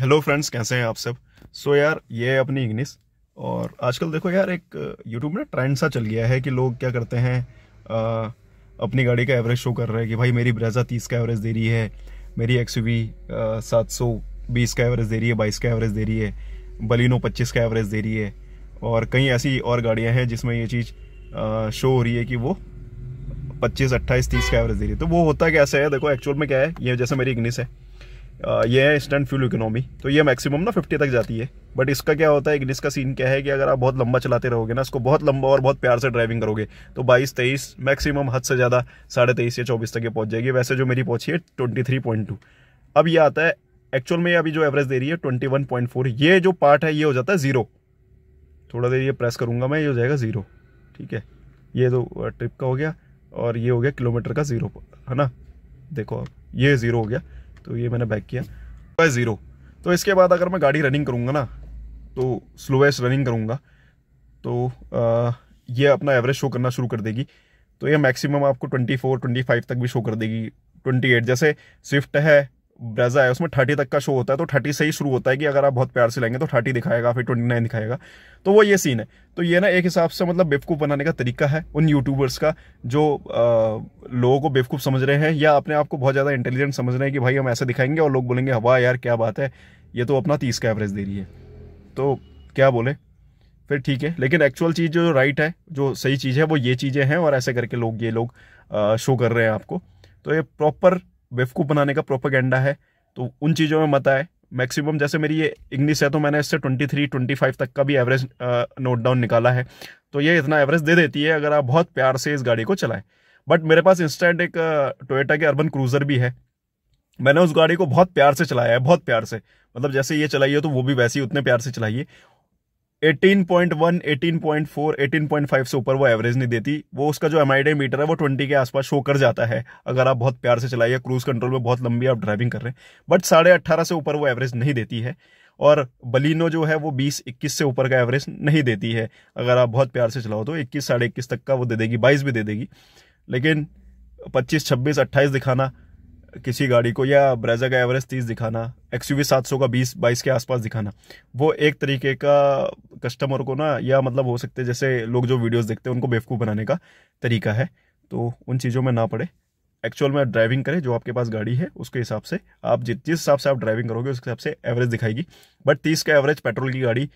hello friends कैसे हैं आप सब सो so यार ये अपनी इग्निस और आजकल देखो यार एक यूट्यूब uh, में ट्रेंड सा चल गया है कि लोग क्या करते हैं आ, uh, अपनी गाड़ी का एवरेज शो कर रहे हैं कि भाई मेरी ब्रेजा तीस का एवरेज दे रही है मेरी एक्स यू uh, सात सौ बीस का एवरेज दे रही है बाईस का एवरेज दे रही है बलिनो पच्चीस का एवरेज दे रही है और कई ऐसी और गाड़ियाँ हैं जिसमें ये चीज़ आ, शो हो रही है कि वो पच्चीस अट्ठाईस तीस का एवरेज दे रही है तो वो होता कैसे है देखो एक्चुअल में क्या है ये जैसे मेरी इग्निस है ये है इंस्टेंट फ्यूल इकोनॉमी तो ये मैक्सिमम ना फिफ्टी तक जाती है बट इसका क्या होता है इग्निस का सीन क्या है कि अगर आप बहुत लंबा चलाते रहोगे ना इसको बहुत लंबा और बहुत प्यार से ड्राइविंग करोगे तो बाईस तेईस मैक्सिमम हद से ज़्यादा साढ़े तेईस या चौबीस तक ये पहुँच जाएगी वैसे जो मेरी पहुँची है ट्वेंटी थ्री पॉइंट टू अब यह आता है एक्चुअल में अभी जो एवरेज दे रही है ट्वेंटी वन पॉइंट फोर ये जो पार्ट है ये हो जाता है ज़ीरो थोड़ा देर ये प्रेस करूँगा मैं ये हो जाएगा ज़ीरो ठीक है ये तो ट्रिप का हो गया और ये हो गया किलोमीटर का ज़ीरो है ना देखो अब ये ज़ीरो हो गया तो ये मैंने बैक किया बाय ज़ीरो तो इसके बाद अगर मैं गाड़ी रनिंग करूँगा ना तो स्लोएस्ट रनिंग करूँगा तो आ, ये अपना एवरेज शो करना शुरू कर देगी तो ये मैक्सिमम आपको 24, 25 तक भी शो कर देगी 28 जैसे स्विफ्ट है ब्रेजा है उसमें थर्टी तक का शो होता है तो थर्टी से ही शुरू होता है कि अगर आप बहुत प्यार से लेंगे तो थर्टी दिखाएगा फिर ट्वेंटी नाइन दिखाएगा तो वो ये सीन है तो ये ना एक हिसाब से मतलब बेवकूफ़ बनाने का तरीका है उन यूट्यूबर्स का जो आ, लोगों को बेवकूफ़ समझ रहे हैं या अपने आप को बहुत ज़्यादा इंटेलिजेंट समझ रहे हैं कि भाई हम ऐसे दिखाएंगे और लोग बोलेंगे हवा यार क्या बात है ये तो अपना तीस का एवरेज दे रही है तो क्या बोले फिर ठीक है लेकिन एक्चुअल चीज़ जो राइट है जो सही चीज़ है वो ये चीज़ें हैं और ऐसे करके लोग ये लोग शो कर रहे हैं आपको तो ये प्रॉपर बेवकूफ़ बनाने का प्रोपागेंडा है तो उन चीज़ों में मत आए मैक्सिमम जैसे मेरी ये इंग्लिश है तो मैंने इससे 23, 25 तक का भी एवरेज नोट डाउन निकाला है तो ये इतना एवरेज दे देती है अगर आप बहुत प्यार से इस गाड़ी को चलाएं बट मेरे पास इंस्टेंट एक टोयोटा के अर्बन क्रूज़र भी है मैंने उस गाड़ी को बहुत प्यार से चलाया है बहुत प्यार से मतलब जैसे ये चलाइए तो वो भी वैसे ही उतने प्यार से चलाइए एटीन 18.4, फाइव से ऊपर वो एवरेज नहीं देती वो उसका जो एम आई मीटर है वो 20 के आसपास शो कर जाता है अगर आप बहुत प्यार से चलाइए क्रूज कंट्रोल में बहुत लंबी आप ड्राइविंग कर रहे हैं बट साढ़े अट्ठारह से ऊपर वो एवरेज नहीं देती है और बलिनो जो है वो 20 21 से ऊपर का एवरेज नहीं देती है अगर आप बहुत प्यार से चलाओ तो इक्कीस साढ़े इक्कीस तक का वो दे देगी बाईस भी दे देगी लेकिन पच्चीस छब्बीस अट्ठाईस दिखाना किसी गाड़ी को या ब्रेजा का एवरेज तीस दिखाना एक्स यू सात सौ का बीस बाईस के आसपास दिखाना वो एक तरीके का कस्टमर को ना या मतलब हो सकते जैसे लोग जो वीडियोस देखते हैं उनको बेवकूफ़ बनाने का तरीका है तो उन चीज़ों में ना पड़े एक्चुअल में ड्राइविंग करें जो आपके पास गाड़ी है उसके हिसाब से आप जिस जिस हिसाब से आप ड्राइविंग करोगे उस हिसाब से एवरेज दिखाएगी बट तीस का एवरेज पेट्रोल की गाड़ी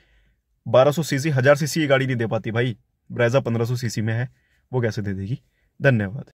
बारह सौ सी सी हज़ार सी सी गाड़ी नहीं दे पाती भाई ब्रेजा सी सी में है वो कैसे दे देगी धन्यवाद